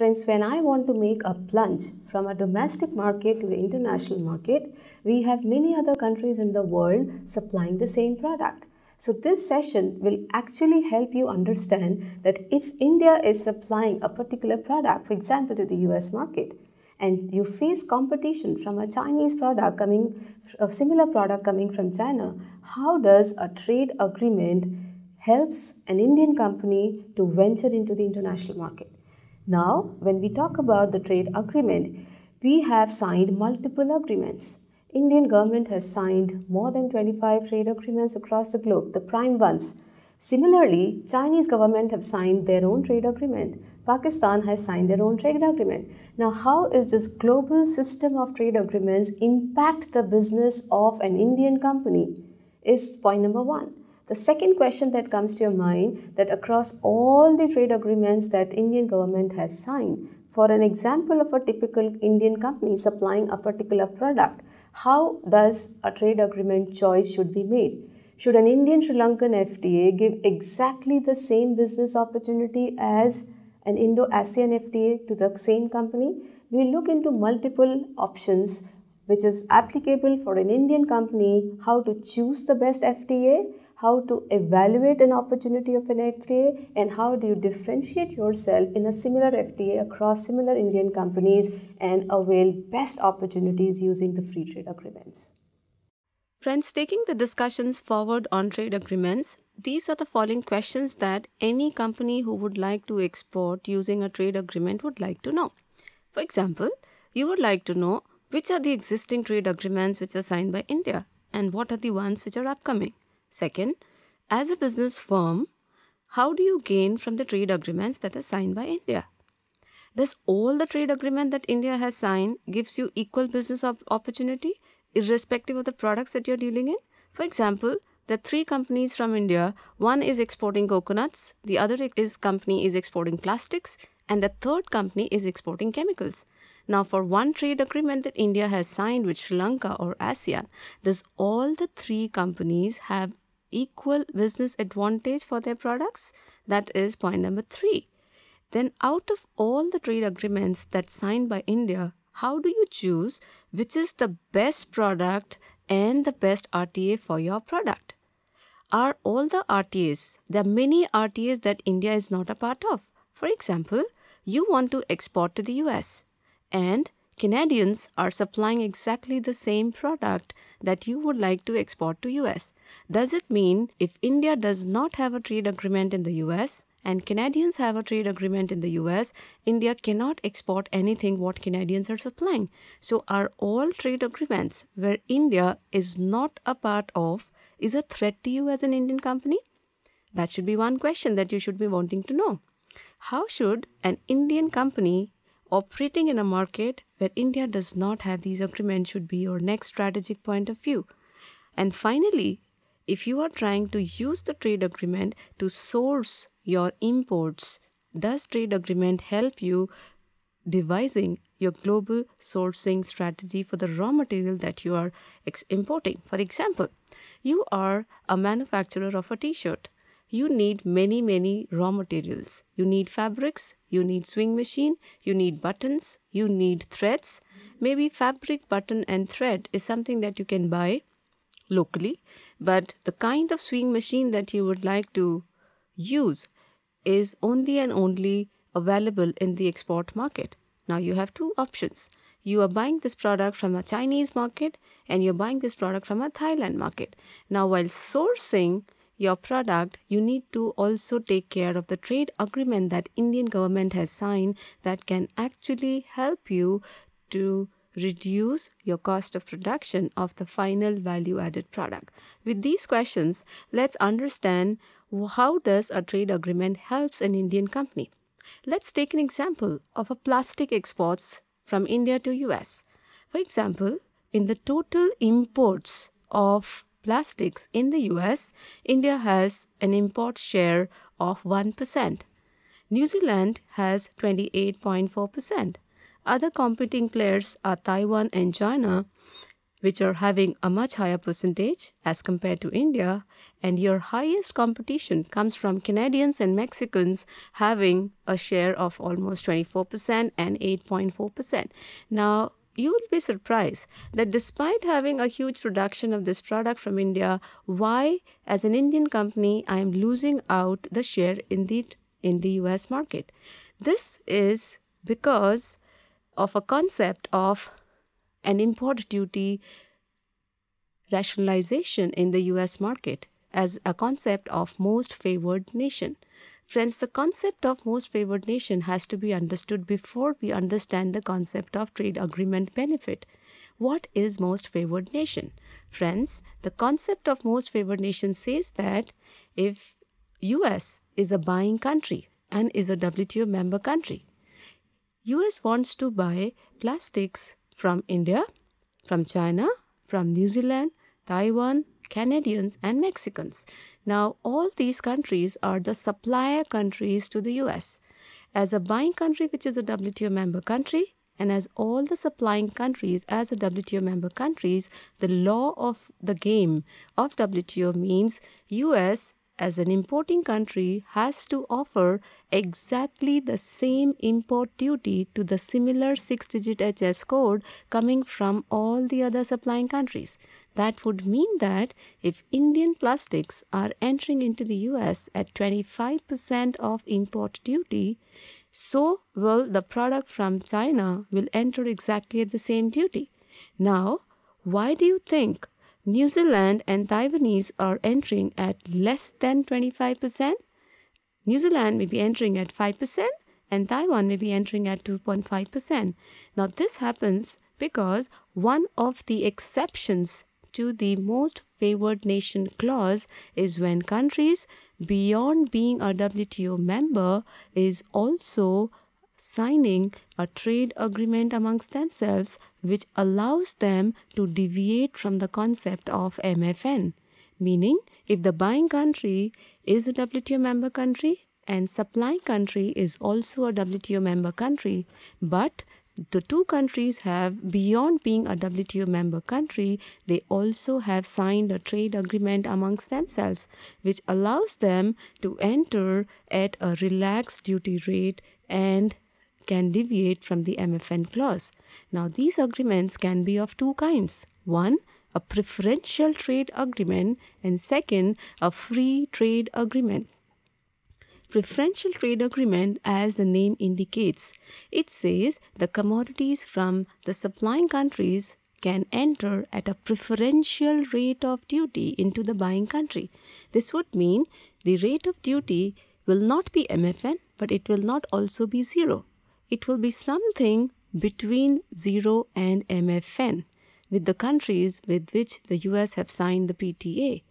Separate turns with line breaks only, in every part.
Friends, when I want to make a plunge from a domestic market to the international market, we have many other countries in the world supplying the same product. So this session will actually help you understand that if India is supplying a particular product, for example, to the US market, and you face competition from a Chinese product coming, a similar product coming from China, how does a trade agreement helps an Indian company to venture into the international market? Now, when we talk about the trade agreement, we have signed multiple agreements. Indian government has signed more than 25 trade agreements across the globe, the prime ones. Similarly, Chinese government have signed their own trade agreement. Pakistan has signed their own trade agreement. Now, how is this global system of trade agreements impact the business of an Indian company is point number 1. The second question that comes to your mind that across all the trade agreements that Indian government has signed, for an example of a typical Indian company supplying a particular product, how does a trade agreement choice should be made? Should an Indian Sri Lankan FTA give exactly the same business opportunity as an Indo ASEAN FTA to the same company? We look into multiple options which is applicable for an Indian company, how to choose the best FTA how to evaluate an opportunity of an FTA, and how do you differentiate yourself in a similar FTA across similar Indian companies and avail best opportunities using the free trade agreements. Friends, taking the discussions forward on trade agreements, these are the following questions that any company who would like to export using a trade agreement would like to know. For example, you would like to know which are the existing trade agreements which are signed by India and what are the ones which are upcoming. Second, as a business firm, how do you gain from the trade agreements that are signed by India? Does all the trade agreement that India has signed gives you equal business opportunity irrespective of the products that you're dealing in? For example, the three companies from India, one is exporting coconuts, the other is company is exporting plastics, and the third company is exporting chemicals. Now, for one trade agreement that India has signed with Sri Lanka or ASEAN, does all the three companies have equal business advantage for their products? That is point number three. Then, out of all the trade agreements that signed by India, how do you choose which is the best product and the best RTA for your product? Are all the RTAs, there are many RTAs that India is not a part of. For example, you want to export to the US and Canadians are supplying exactly the same product that you would like to export to US. Does it mean if India does not have a trade agreement in the US and Canadians have a trade agreement in the US, India cannot export anything what Canadians are supplying. So are all trade agreements where India is not a part of is a threat to you as an Indian company? That should be one question that you should be wanting to know. How should an Indian company operating in a market where India does not have these agreements should be your next strategic point of view. And finally, if you are trying to use the trade agreement to source your imports, does trade agreement help you devising your global sourcing strategy for the raw material that you are importing? For example, you are a manufacturer of a t-shirt you need many, many raw materials. You need fabrics, you need swing machine, you need buttons, you need threads. Maybe fabric, button, and thread is something that you can buy locally, but the kind of swing machine that you would like to use is only and only available in the export market. Now you have two options. You are buying this product from a Chinese market and you're buying this product from a Thailand market. Now while sourcing your product, you need to also take care of the trade agreement that Indian government has signed that can actually help you to reduce your cost of production of the final value added product. With these questions, let's understand how does a trade agreement helps an Indian company. Let's take an example of a plastic exports from India to US. For example, in the total imports of plastics in the US, India has an import share of 1%. New Zealand has 28.4%. Other competing players are Taiwan and China, which are having a much higher percentage as compared to India, and your highest competition comes from Canadians and Mexicans having a share of almost 24% and 8.4%. Now, you will be surprised that despite having a huge production of this product from India, why, as an Indian company, I am losing out the share in the in the US market. This is because of a concept of an import duty rationalization in the US market as a concept of most favored nation. Friends, the concept of most favored nation has to be understood before we understand the concept of trade agreement benefit. What is most favored nation? Friends, the concept of most favored nation says that if US is a buying country and is a WTO member country, US wants to buy plastics from India, from China, from New Zealand, Taiwan, Canadians, and Mexicans. Now, all these countries are the supplier countries to the US. As a buying country, which is a WTO member country, and as all the supplying countries as a WTO member countries, the law of the game of WTO means US as an importing country has to offer exactly the same import duty to the similar 6-digit HS code coming from all the other supplying countries. That would mean that if Indian plastics are entering into the US at 25% of import duty, so will the product from China will enter exactly at the same duty. Now, why do you think New Zealand and Taiwanese are entering at less than 25%. New Zealand may be entering at 5% and Taiwan may be entering at 2.5%. Now this happens because one of the exceptions to the most favored nation clause is when countries beyond being a WTO member is also signing a trade agreement amongst themselves which allows them to deviate from the concept of MFN. Meaning, if the buying country is a WTO member country and supplying country is also a WTO member country, but the two countries have, beyond being a WTO member country, they also have signed a trade agreement amongst themselves, which allows them to enter at a relaxed duty rate and can deviate from the MFN clause. Now, these agreements can be of two kinds. One, a preferential trade agreement and second, a free trade agreement preferential trade agreement as the name indicates. It says the commodities from the supplying countries can enter at a preferential rate of duty into the buying country. This would mean the rate of duty will not be MFN but it will not also be zero it will be something between 0 and MFN with the countries with which the US have signed the PTA.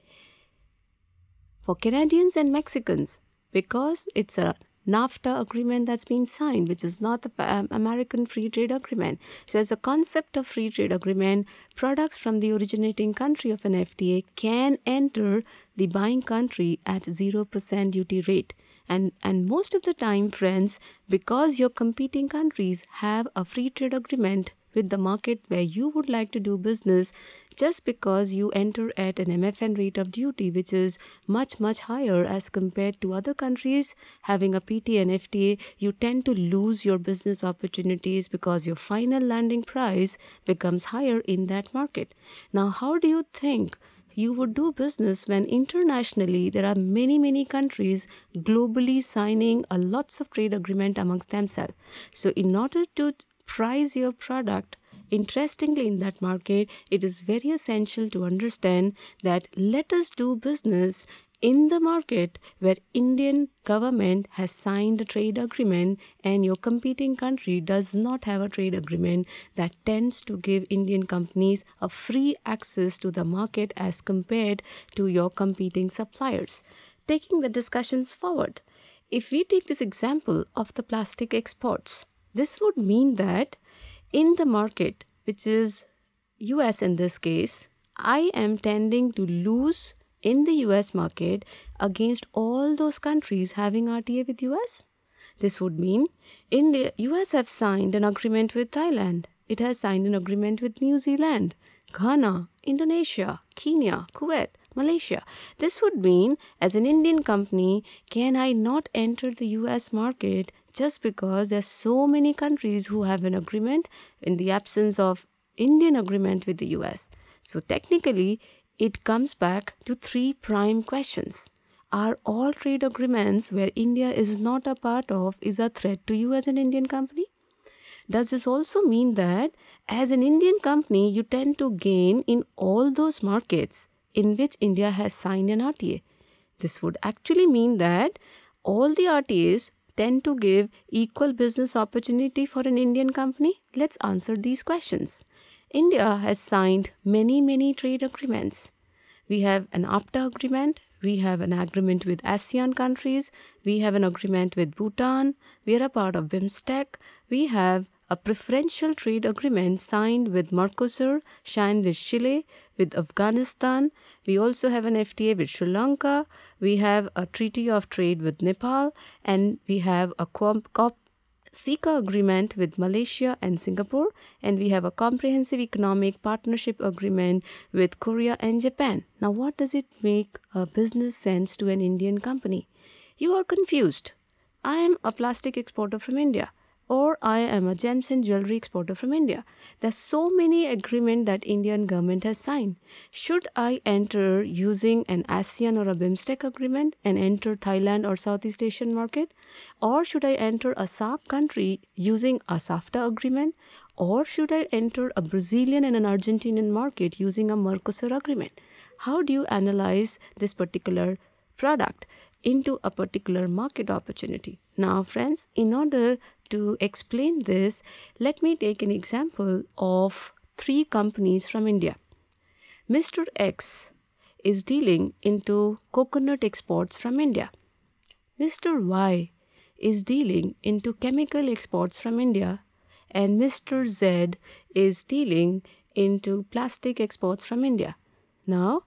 For Canadians and Mexicans, because it's a NAFTA agreement that's been signed, which is not the um, American Free Trade Agreement. So, as a concept of free trade agreement, products from the originating country of an FTA can enter the buying country at 0% duty rate and and most of the time friends because your competing countries have a free trade agreement with the market where you would like to do business just because you enter at an MFN rate of duty which is much much higher as compared to other countries having a PT and FTA you tend to lose your business opportunities because your final landing price becomes higher in that market now how do you think you would do business when internationally there are many, many countries globally signing a lots of trade agreement amongst themselves. So in order to price your product interestingly in that market it is very essential to understand that let us do business in the market where Indian government has signed a trade agreement and your competing country does not have a trade agreement that tends to give Indian companies a free access to the market as compared to your competing suppliers. Taking the discussions forward, if we take this example of the plastic exports, this would mean that in the market, which is US in this case, I am tending to lose in the US market against all those countries having RTA with US? This would mean India US have signed an agreement with Thailand. It has signed an agreement with New Zealand, Ghana, Indonesia, Kenya, Kuwait, Malaysia. This would mean as an Indian company, can I not enter the US market just because there's so many countries who have an agreement in the absence of Indian agreement with the US? So technically, it comes back to three prime questions. Are all trade agreements where India is not a part of is a threat to you as an Indian company? Does this also mean that as an Indian company you tend to gain in all those markets in which India has signed an RTA? This would actually mean that all the RTAs tend to give equal business opportunity for an Indian company? Let's answer these questions. India has signed many, many trade agreements. We have an APTA agreement, we have an agreement with ASEAN countries, we have an agreement with Bhutan, we are a part of BIMSTEC, we have a preferential trade agreement signed with Mercosur, signed with Chile, with Afghanistan. We also have an FTA with Sri Lanka. We have a treaty of trade with Nepal, and we have a cop. SICA agreement with Malaysia and Singapore, and we have a comprehensive economic partnership agreement with Korea and Japan. Now, what does it make a business sense to an Indian company? You are confused. I am a plastic exporter from India or I am a gems and jewelry exporter from India. There are so many agreements that Indian government has signed. Should I enter using an ASEAN or a BIMSTEC agreement and enter Thailand or Southeast Asian market? Or should I enter a SAARC country using a SAFTA agreement? Or should I enter a Brazilian and an Argentinian market using a Mercosur agreement? How do you analyze this particular product? into a particular market opportunity. Now, friends, in order to explain this, let me take an example of three companies from India. Mr. X is dealing into coconut exports from India. Mr. Y is dealing into chemical exports from India and Mr. Z is dealing into plastic exports from India. Now,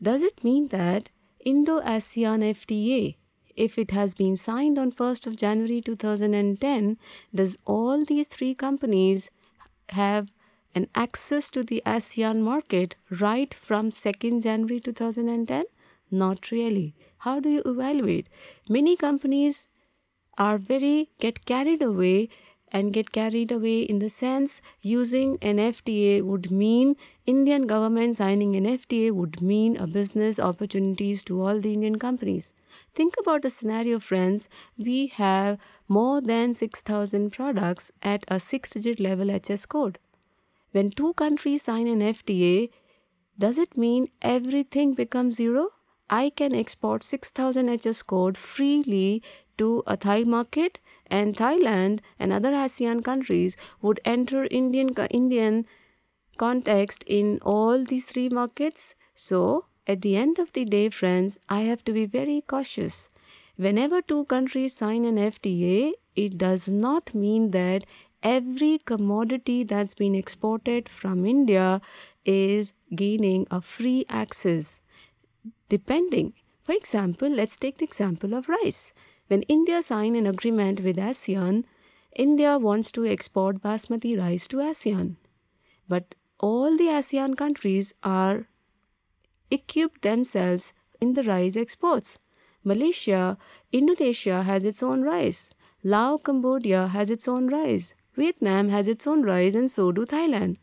does it mean that Indo-ASEAN FTA if it has been signed on 1st of January 2010, does all these three companies have an access to the ASEAN market right from 2nd January 2010? Not really. How do you evaluate? Many companies are very get carried away and get carried away in the sense using an FTA would mean Indian government signing an FTA would mean a business opportunities to all the Indian companies. Think about the scenario friends, we have more than 6000 products at a 6 digit level HS code. When two countries sign an FTA, does it mean everything becomes zero? I can export 6000 HS code freely to a Thai market and Thailand and other ASEAN countries would enter Indian Indian context in all these three markets. So, at the end of the day, friends, I have to be very cautious. Whenever two countries sign an FTA, it does not mean that every commodity that's been exported from India is gaining a free access. Depending. For example, let's take the example of rice. When India signed an agreement with ASEAN, India wants to export basmati rice to ASEAN. But all the ASEAN countries are equipped themselves in the rice exports. Malaysia, Indonesia has its own rice. Laos, Cambodia has its own rice. Vietnam has its own rice and so do Thailand.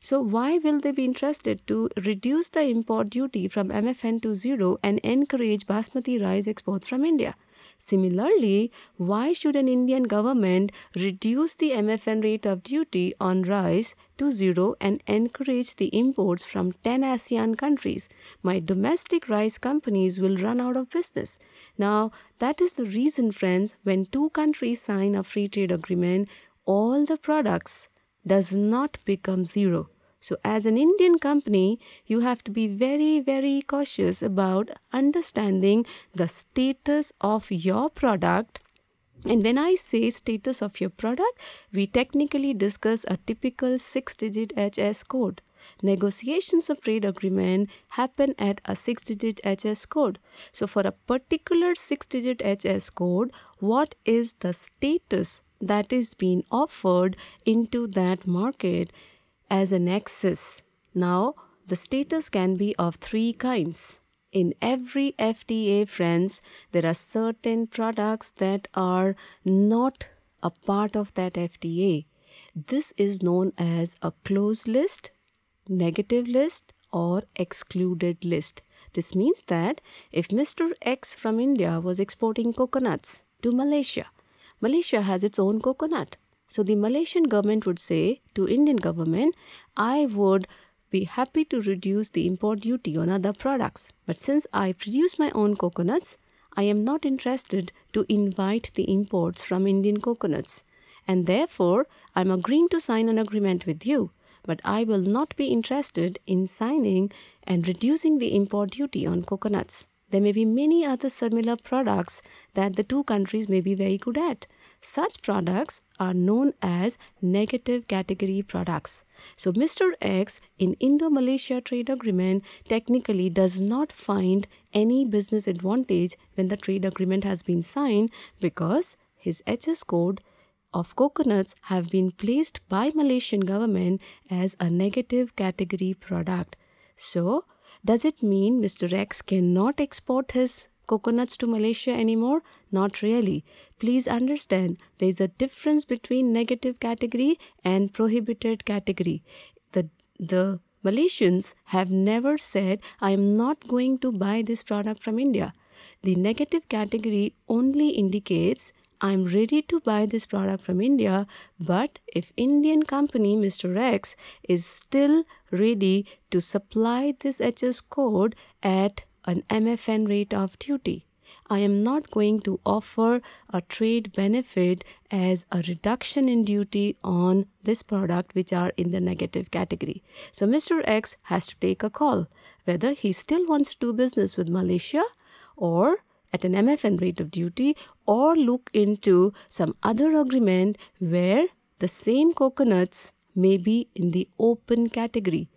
So why will they be interested to reduce the import duty from MFN to zero and encourage basmati rice exports from India? Similarly, why should an Indian government reduce the MFN rate of duty on rice to zero and encourage the imports from 10 ASEAN countries? My domestic rice companies will run out of business. Now, that is the reason, friends, when two countries sign a free trade agreement, all the products does not become zero so, as an Indian company, you have to be very, very cautious about understanding the status of your product and when I say status of your product, we technically discuss a typical 6-digit HS code. Negotiations of trade agreement happen at a 6-digit HS code. So for a particular 6-digit HS code, what is the status that is being offered into that market? as an axis. Now, the status can be of three kinds. In every FDA, friends, there are certain products that are not a part of that FDA. This is known as a closed list, negative list, or excluded list. This means that if Mr. X from India was exporting coconuts to Malaysia, Malaysia has its own coconut. So the Malaysian government would say to Indian government, I would be happy to reduce the import duty on other products. But since I produce my own coconuts, I am not interested to invite the imports from Indian coconuts. And therefore, I am agreeing to sign an agreement with you. But I will not be interested in signing and reducing the import duty on coconuts. There may be many other similar products that the two countries may be very good at. Such products are known as negative category products. So Mr. X in Indo-Malaysia trade agreement technically does not find any business advantage when the trade agreement has been signed because his HS code of coconuts have been placed by Malaysian government as a negative category product. So, does it mean Mr. X cannot export his coconuts to Malaysia anymore? Not really. Please understand there is a difference between negative category and prohibited category. The the Malaysians have never said I am not going to buy this product from India. The negative category only indicates I'm ready to buy this product from India, but if Indian company Mr. X is still ready to supply this HS code at an MFN rate of duty. I am not going to offer a trade benefit as a reduction in duty on this product which are in the negative category. So Mr. X has to take a call whether he still wants to do business with Malaysia or at an MFN rate of duty or look into some other agreement where the same coconuts may be in the open category.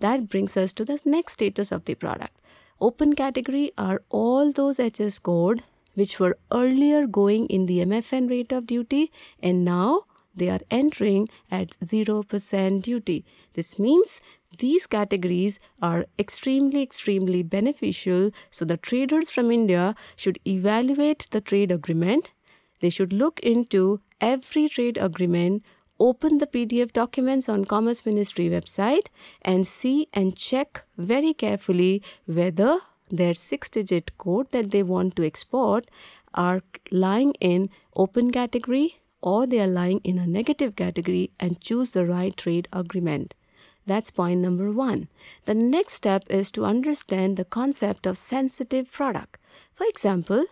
That brings us to the next status of the product. Open category are all those HS code which were earlier going in the MFN rate of duty and now they are entering at 0% duty. This means these categories are extremely, extremely beneficial, so the traders from India should evaluate the trade agreement. They should look into every trade agreement, open the PDF documents on Commerce Ministry website and see and check very carefully whether their six-digit code that they want to export are lying in open category or they are lying in a negative category and choose the right trade agreement. That's point number one. The next step is to understand the concept of sensitive product. For example,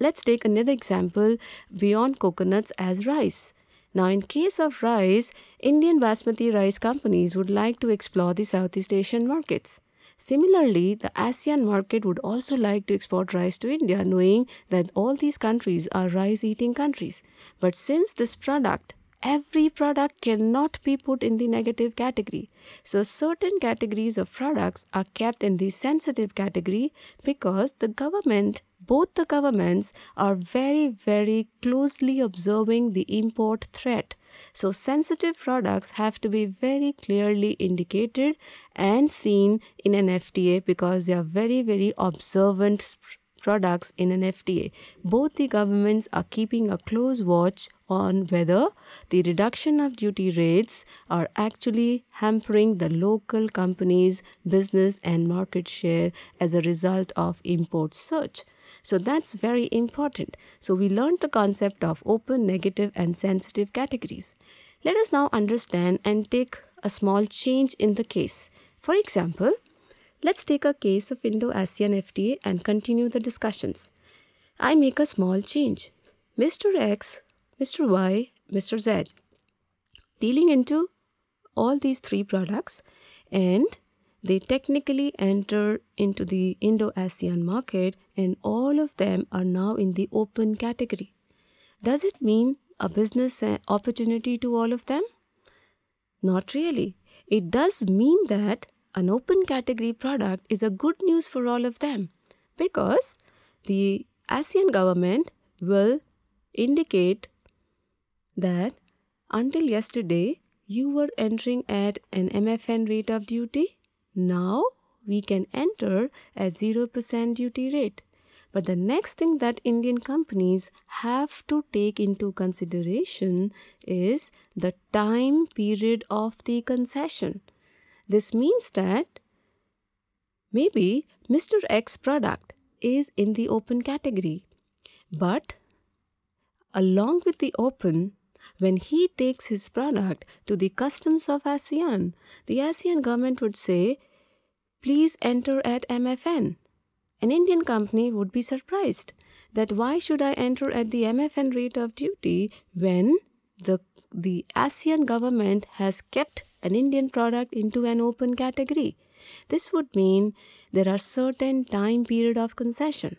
let's take another example beyond coconuts as rice. Now, in case of rice, Indian basmati rice companies would like to explore the Southeast Asian markets. Similarly, the ASEAN market would also like to export rice to India, knowing that all these countries are rice eating countries. But since this product every product cannot be put in the negative category. So certain categories of products are kept in the sensitive category because the government, both the governments are very, very closely observing the import threat. So sensitive products have to be very clearly indicated and seen in an FTA because they are very, very observant products in an FTA. Both the governments are keeping a close watch on whether the reduction of duty rates are actually hampering the local companies' business and market share as a result of import surge. So that's very important. So we learned the concept of open, negative and sensitive categories. Let us now understand and take a small change in the case. For example, Let's take a case of Indo-ASEAN FTA and continue the discussions. I make a small change. Mr. X, Mr. Y, Mr. Z. Dealing into all these three products and they technically enter into the Indo-ASEAN market and all of them are now in the open category. Does it mean a business opportunity to all of them? Not really. It does mean that an open category product is a good news for all of them because the ASEAN government will indicate that until yesterday you were entering at an MFN rate of duty. Now we can enter at 0% duty rate. But the next thing that Indian companies have to take into consideration is the time period of the concession. This means that maybe Mr. X product is in the open category, but along with the open, when he takes his product to the customs of ASEAN, the ASEAN government would say, please enter at MFN. An Indian company would be surprised that why should I enter at the MFN rate of duty when the, the ASEAN government has kept an Indian product into an open category. This would mean there are certain time period of concession.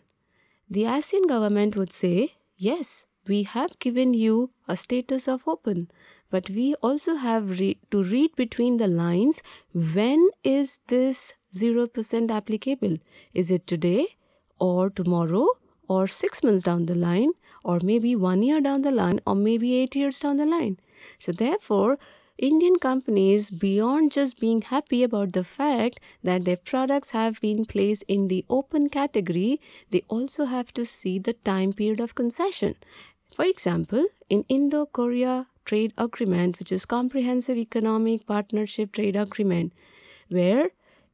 The ASEAN government would say, yes, we have given you a status of open, but we also have re to read between the lines when is this 0% applicable? Is it today or tomorrow or six months down the line or maybe one year down the line or maybe eight years down the line? So therefore, Indian companies, beyond just being happy about the fact that their products have been placed in the open category, they also have to see the time period of concession. For example, in Indo Korea Trade Agreement, which is Comprehensive Economic Partnership Trade Agreement, where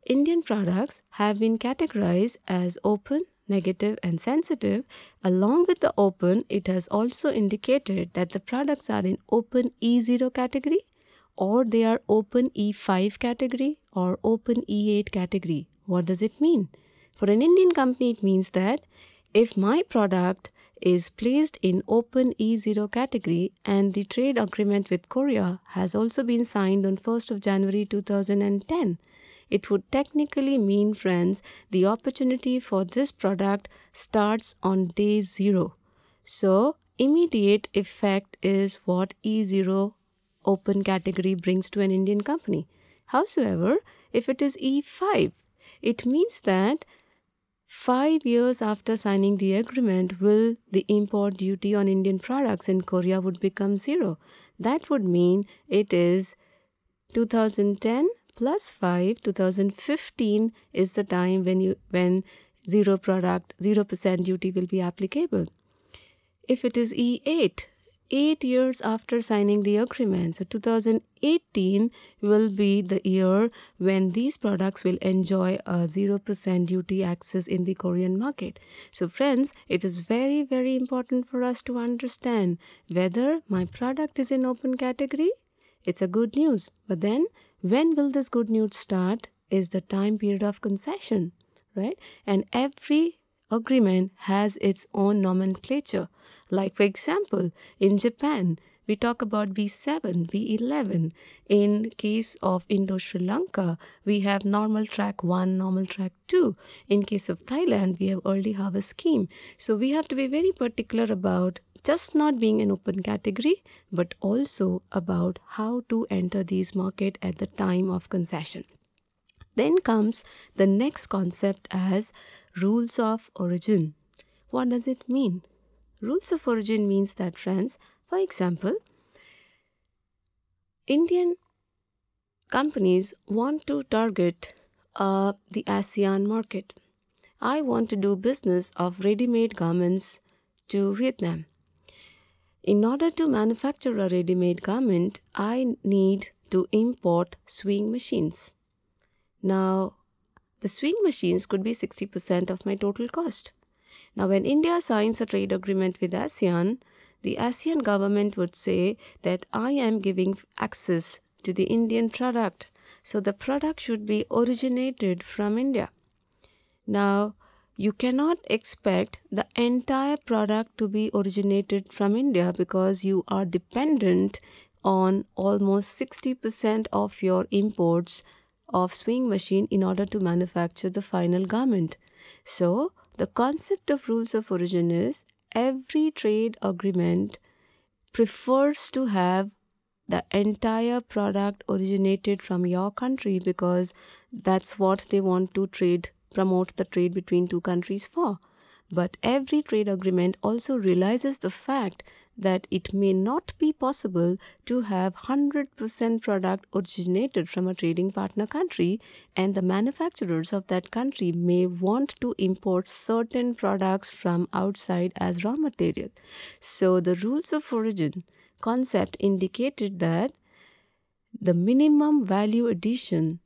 Indian products have been categorized as open, negative, and sensitive. Along with the open, it has also indicated that the products are in open E0 category or they are open E5 category or open E8 category. What does it mean? For an Indian company, it means that if my product is placed in open E0 category and the trade agreement with Korea has also been signed on 1st of January 2010, it would technically mean, friends, the opportunity for this product starts on day zero. So, immediate effect is what E0 open category brings to an Indian company. Howsoever, if it is E5, it means that five years after signing the agreement will the import duty on Indian products in Korea would become zero. That would mean it is 2010 plus 5 2015 is the time when you when zero product 0% duty will be applicable if it is E8 eight years after signing the agreement. So 2018 will be the year when these products will enjoy a 0% duty access in the Korean market. So friends, it is very, very important for us to understand whether my product is in open category. It's a good news. But then when will this good news start is the time period of concession, right? And every agreement has its own nomenclature. Like, for example, in Japan, we talk about B7, B11. In case of Indo-Sri Lanka, we have normal track 1, normal track 2. In case of Thailand, we have early harvest scheme. So we have to be very particular about just not being an open category, but also about how to enter these market at the time of concession. Then comes the next concept as rules of origin. What does it mean? Rules of origin means that friends, for example, Indian companies want to target uh, the ASEAN market. I want to do business of ready-made garments to Vietnam. In order to manufacture a ready-made garment, I need to import sewing machines. Now, the swing machines could be 60% of my total cost. Now, when India signs a trade agreement with ASEAN, the ASEAN government would say that I am giving access to the Indian product. So, the product should be originated from India. Now, you cannot expect the entire product to be originated from India because you are dependent on almost 60% of your imports of sewing machine in order to manufacture the final garment. So, the concept of rules of origin is every trade agreement prefers to have the entire product originated from your country because that's what they want to trade promote the trade between two countries for but every trade agreement also realizes the fact that it may not be possible to have 100% product originated from a trading partner country and the manufacturers of that country may want to import certain products from outside as raw material. So the rules of origin concept indicated that the minimum value addition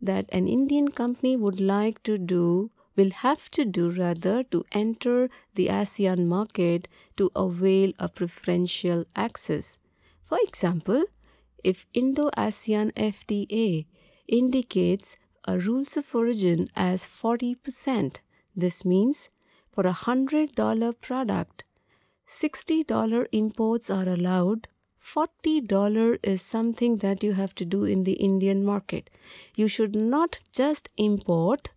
that an Indian company would like to do will have to do rather to enter the ASEAN market to avail a preferential access. For example, if Indo-ASEAN FTA indicates a rules of origin as 40%, this means for a $100 product, $60 imports are allowed $40 is something that you have to do in the Indian market. You should not just import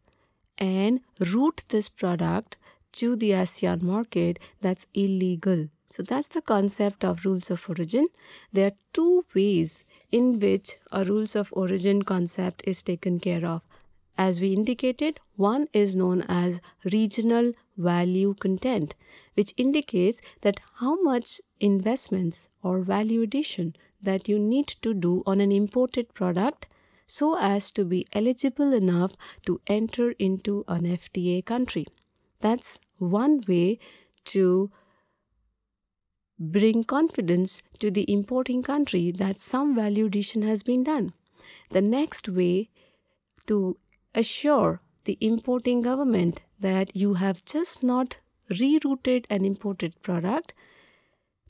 and route this product to the ASEAN market, that's illegal. So that's the concept of rules of origin. There are two ways in which a rules of origin concept is taken care of. As we indicated, one is known as regional value content, which indicates that how much investments or value addition that you need to do on an imported product so as to be eligible enough to enter into an FTA country. That's one way to bring confidence to the importing country that some value addition has been done. The next way to assure the importing government that you have just not rerouted an imported product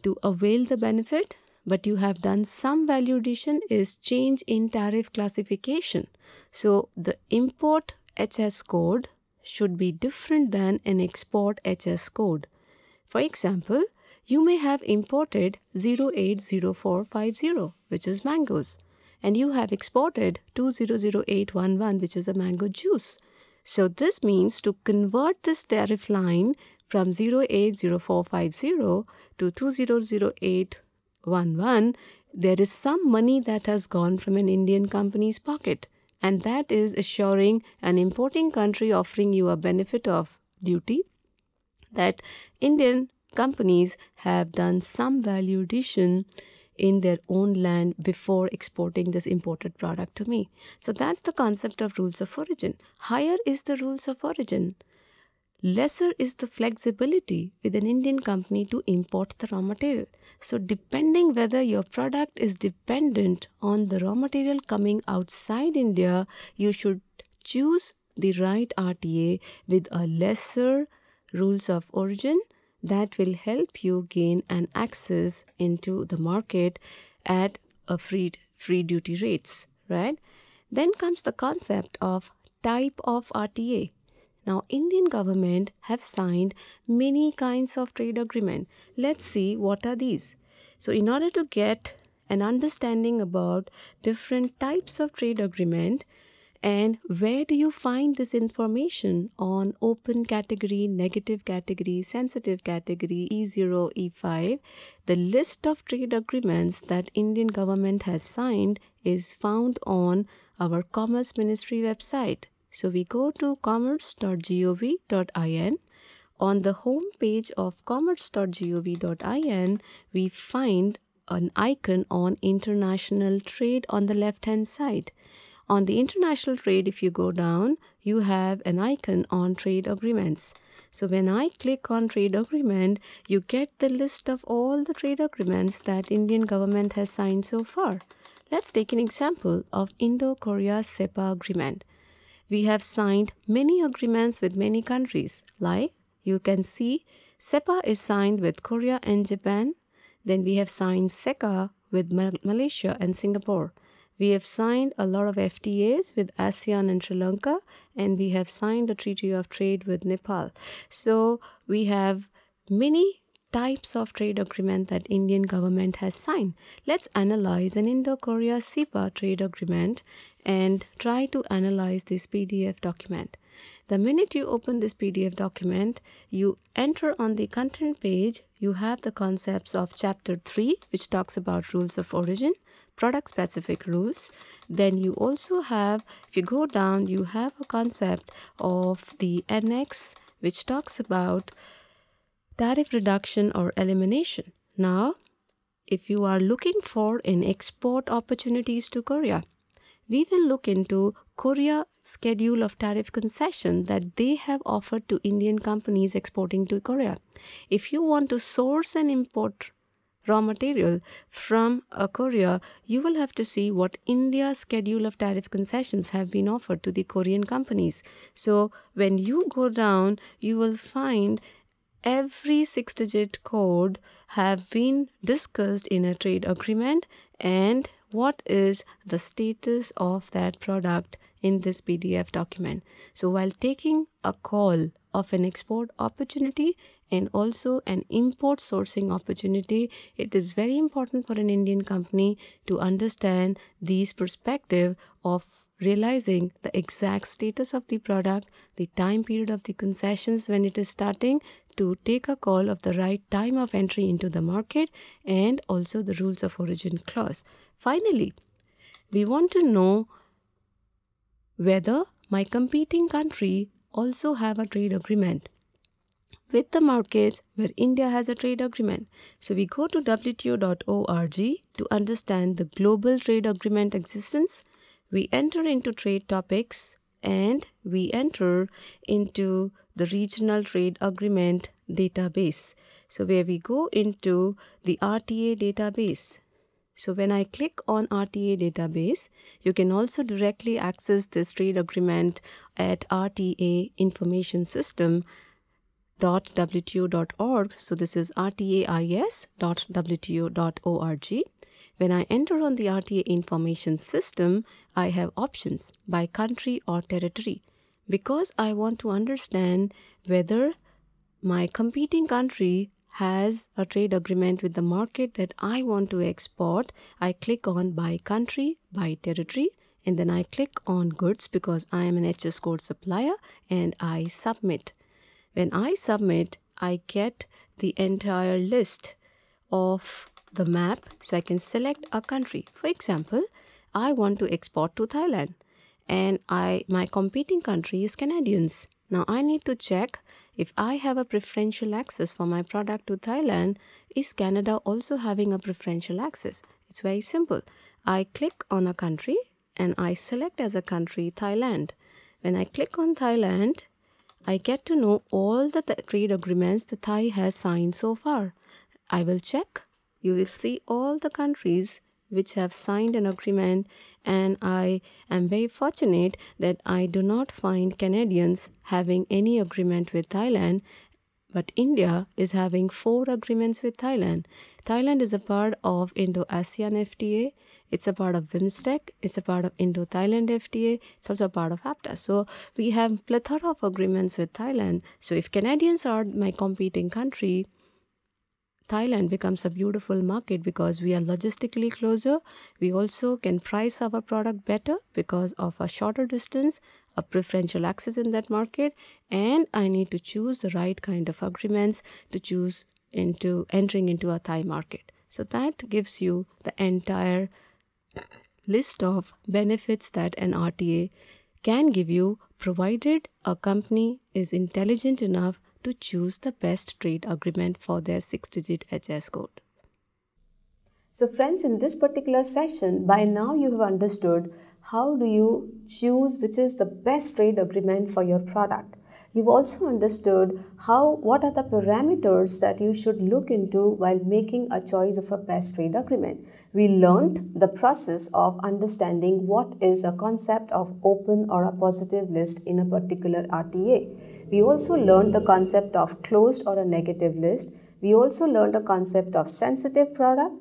to avail the benefit but you have done some value addition is change in tariff classification. So the import HS code should be different than an export HS code. For example, you may have imported 080450 which is mangoes and you have exported 200811 which is a mango juice. So this means to convert this tariff line from 080450 to 2008 1 1, there is some money that has gone from an Indian company's pocket, and that is assuring an importing country offering you a benefit of duty that Indian companies have done some value addition in their own land before exporting this imported product to me. So that's the concept of rules of origin. Higher is the rules of origin. Lesser is the flexibility with an Indian company to import the raw material. So, depending whether your product is dependent on the raw material coming outside India, you should choose the right RTA with a lesser rules of origin that will help you gain an access into the market at a free free duty rates, right? Then comes the concept of type of RTA. Now Indian government have signed many kinds of trade agreement. Let's see what are these. So in order to get an understanding about different types of trade agreement, and where do you find this information on open category, negative category, sensitive category, E0, E5? The list of trade agreements that Indian government has signed is found on our Commerce Ministry website. So we go to commerce.gov.in. On the home page of commerce.gov.in, we find an icon on international trade on the left hand side. On the international trade, if you go down, you have an icon on trade agreements. So when I click on trade agreement, you get the list of all the trade agreements that Indian government has signed so far. Let's take an example of Indo-Korea SEPA agreement we have signed many agreements with many countries. Like you can see, SEPA is signed with Korea and Japan. Then we have signed SECA with Mal Malaysia and Singapore. We have signed a lot of FTAs with ASEAN and Sri Lanka, and we have signed a treaty of trade with Nepal. So we have many types of trade agreement that Indian government has signed. Let's analyze an Indo-Korea SEPA trade agreement and try to analyze this PDF document. The minute you open this PDF document, you enter on the content page, you have the concepts of chapter 3, which talks about rules of origin, product specific rules. Then you also have, if you go down, you have a concept of the annex, which talks about tariff reduction or elimination. Now, if you are looking for an export opportunities to Korea, we will look into Korea schedule of tariff concession that they have offered to Indian companies exporting to Korea. If you want to source and import raw material from Korea, you will have to see what India's schedule of tariff concessions have been offered to the Korean companies. So when you go down, you will find every six digit code have been discussed in a trade agreement and what is the status of that product in this PDF document. So while taking a call of an export opportunity and also an import sourcing opportunity, it is very important for an Indian company to understand these perspective of realizing the exact status of the product, the time period of the concessions when it is starting to take a call of the right time of entry into the market and also the rules of origin clause. Finally, we want to know whether my competing country also have a trade agreement with the markets where India has a trade agreement. So we go to WTO.org to understand the global trade agreement existence. We enter into trade topics and we enter into the regional trade agreement database. So where we go into the RTA database so when I click on RTA database, you can also directly access this trade agreement at RTA information system So this is rtais.wto.org. When I enter on the RTA information system, I have options by country or territory. Because I want to understand whether my competing country has a trade agreement with the market that I want to export, I click on by country, by territory, and then I click on goods because I am an HS code supplier and I submit. When I submit, I get the entire list of the map so I can select a country. For example, I want to export to Thailand and I my competing country is Canadians. Now I need to check if I have a preferential access for my product to Thailand, is Canada also having a preferential access? It's very simple. I click on a country and I select as a country Thailand. When I click on Thailand, I get to know all the trade agreements the Thai has signed so far. I will check. You will see all the countries which have signed an agreement and I am very fortunate that I do not find Canadians having any agreement with Thailand but India is having four agreements with Thailand. Thailand is a part of Indo-ASEAN FTA. It's a part of WIMSTEC. It's a part of Indo-Thailand FTA. It's also a part of APTA. So we have plethora of agreements with Thailand. So if Canadians are my competing country, Thailand becomes a beautiful market because we are logistically closer. We also can price our product better because of a shorter distance, a preferential access in that market, and I need to choose the right kind of agreements to choose into entering into a Thai market. So that gives you the entire list of benefits that an RTA can give you provided a company is intelligent enough to choose the best trade agreement for their 6-digit HS code. So friends, in this particular session, by now you have understood how do you choose which is the best trade agreement for your product. You've also understood how what are the parameters that you should look into while making a choice of a best trade agreement. We learned the process of understanding what is a concept of open or a positive list in a particular RTA. We also learned the concept of closed or a negative list. We also learned the concept of sensitive product.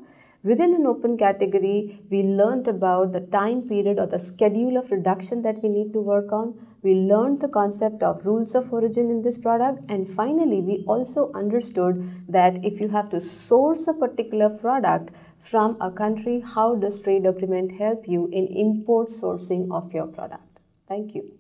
Within an open category, we learned about the time period or the schedule of reduction that we need to work on. We learned the concept of rules of origin in this product. And finally, we also understood that if you have to source a particular product from a country, how does trade document help you in import sourcing of your product? Thank you.